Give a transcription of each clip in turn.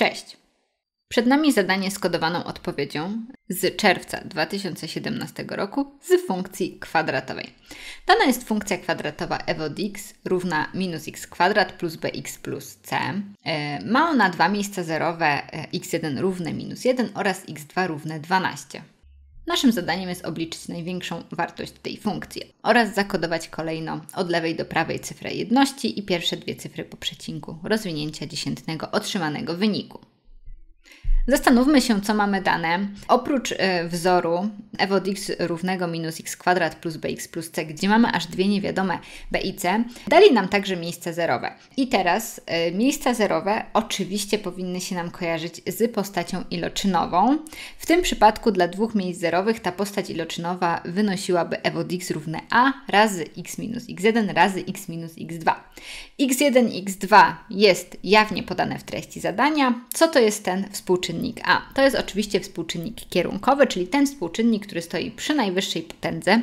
Cześć! Przed nami zadanie z kodowaną odpowiedzią z czerwca 2017 roku z funkcji kwadratowej. Dana jest funkcja kwadratowa f od x równa minus x kwadrat plus bx plus c. E, ma ona dwa miejsca zerowe e, x1 równe minus 1 oraz x2 równe 12. Naszym zadaniem jest obliczyć największą wartość tej funkcji oraz zakodować kolejno od lewej do prawej cyfrę jedności i pierwsze dwie cyfry po przecinku rozwinięcia dziesiętnego otrzymanego wyniku. Zastanówmy się, co mamy dane. Oprócz y, wzoru f od x równego minus x kwadrat plus bx plus c, gdzie mamy aż dwie niewiadome b i c, dali nam także miejsca zerowe. I teraz y, miejsca zerowe oczywiście powinny się nam kojarzyć z postacią iloczynową. W tym przypadku dla dwóch miejsc zerowych ta postać iloczynowa wynosiłaby f od x równe a razy x minus x1 razy x minus x2. x1, x2 jest jawnie podane w treści zadania. Co to jest ten współczynnik? współczynnik A. To jest oczywiście współczynnik kierunkowy, czyli ten współczynnik, który stoi przy najwyższej potędze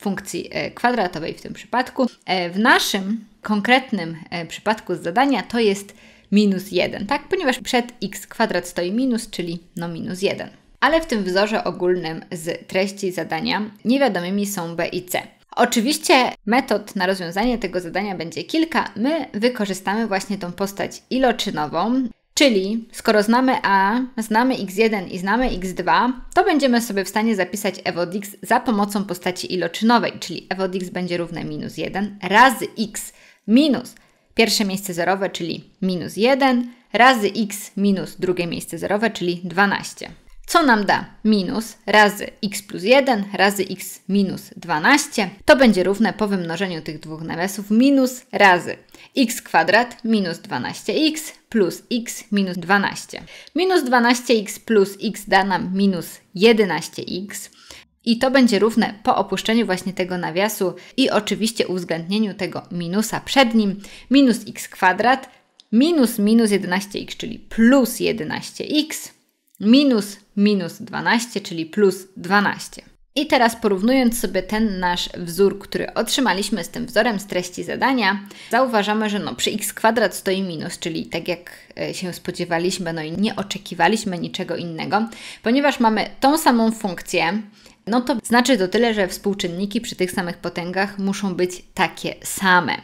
funkcji e, kwadratowej w tym przypadku. E, w naszym konkretnym e, przypadku z zadania to jest minus 1, tak? Ponieważ przed x kwadrat stoi minus, czyli no minus 1. Ale w tym wzorze ogólnym z treści zadania niewiadomymi są b i c. Oczywiście metod na rozwiązanie tego zadania będzie kilka. My wykorzystamy właśnie tą postać iloczynową, Czyli skoro znamy A, znamy x1 i znamy x2, to będziemy sobie w stanie zapisać f od x za pomocą postaci iloczynowej, czyli f od x będzie równe minus 1 razy x minus pierwsze miejsce zerowe, czyli minus 1 razy x minus drugie miejsce zerowe, czyli 12 co nam da minus razy x plus 1 razy x minus 12. To będzie równe po wymnożeniu tych dwóch nawiasów minus razy x kwadrat minus 12x plus x minus 12. Minus 12x plus x da nam minus 11x. I to będzie równe po opuszczeniu właśnie tego nawiasu i oczywiście uwzględnieniu tego minusa przed nim. Minus x kwadrat minus minus 11x, czyli plus 11x minus minus 12, czyli plus 12. I teraz porównując sobie ten nasz wzór, który otrzymaliśmy z tym wzorem z treści zadania, zauważamy, że no przy x kwadrat stoi minus, czyli tak jak e, się spodziewaliśmy, no i nie oczekiwaliśmy niczego innego, ponieważ mamy tą samą funkcję, no to znaczy to tyle, że współczynniki przy tych samych potęgach muszą być takie same.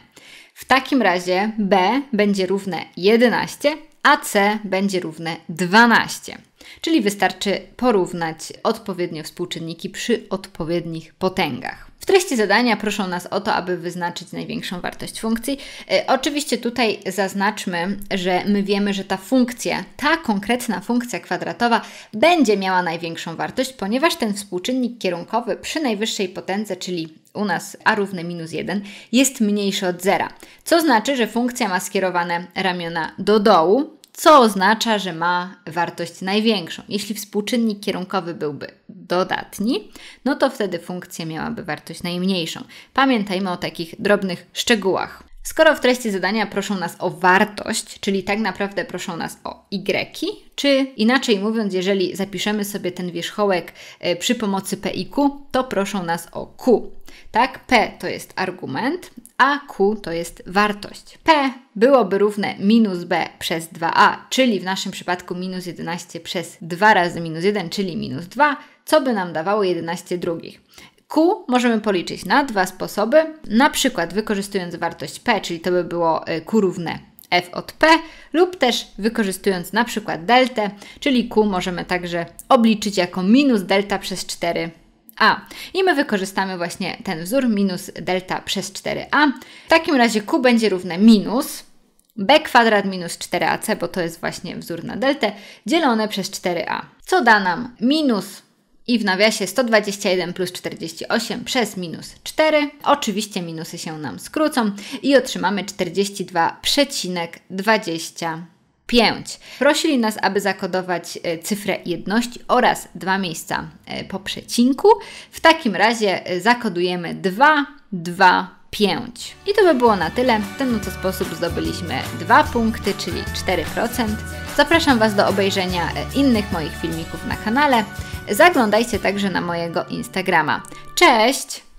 W takim razie b będzie równe 11, a c będzie równe 12. Czyli wystarczy porównać odpowiednio współczynniki przy odpowiednich potęgach. W treści zadania proszą nas o to, aby wyznaczyć największą wartość funkcji. E, oczywiście tutaj zaznaczmy, że my wiemy, że ta funkcja, ta konkretna funkcja kwadratowa będzie miała największą wartość, ponieważ ten współczynnik kierunkowy przy najwyższej potędze, czyli u nas a równe minus 1 jest mniejszy od zera, co znaczy, że funkcja ma skierowane ramiona do dołu, co oznacza, że ma wartość największą. Jeśli współczynnik kierunkowy byłby dodatni, no to wtedy funkcja miałaby wartość najmniejszą. Pamiętajmy o takich drobnych szczegółach. Skoro w treści zadania proszą nas o wartość, czyli tak naprawdę proszą nas o y, czy inaczej mówiąc, jeżeli zapiszemy sobie ten wierzchołek e, przy pomocy p i q, to proszą nas o q. Tak, p to jest argument, a q to jest wartość. p byłoby równe minus b przez 2a, czyli w naszym przypadku minus 11 przez 2 razy minus 1, czyli minus 2, co by nam dawało 11 drugich. Q możemy policzyć na dwa sposoby, na przykład wykorzystując wartość P, czyli to by było Q y, równe f od p lub też wykorzystując na przykład deltę, czyli q możemy także obliczyć jako minus delta przez 4 a. I my wykorzystamy właśnie ten wzór minus delta przez 4a. W takim razie q będzie równe minus b kwadrat minus 4ac, bo to jest właśnie wzór na deltę, dzielone przez 4a, co da nam minus i w nawiasie 121 plus 48 przez minus 4. Oczywiście minusy się nam skrócą i otrzymamy 42,20. 5. Prosili nas, aby zakodować e, cyfrę jedności oraz dwa miejsca e, po przecinku. W takim razie e, zakodujemy 2, 2, 5. I to by było na tyle. W ten oto sposób zdobyliśmy 2 punkty, czyli 4%. Zapraszam Was do obejrzenia e, innych moich filmików na kanale. Zaglądajcie także na mojego Instagrama. Cześć!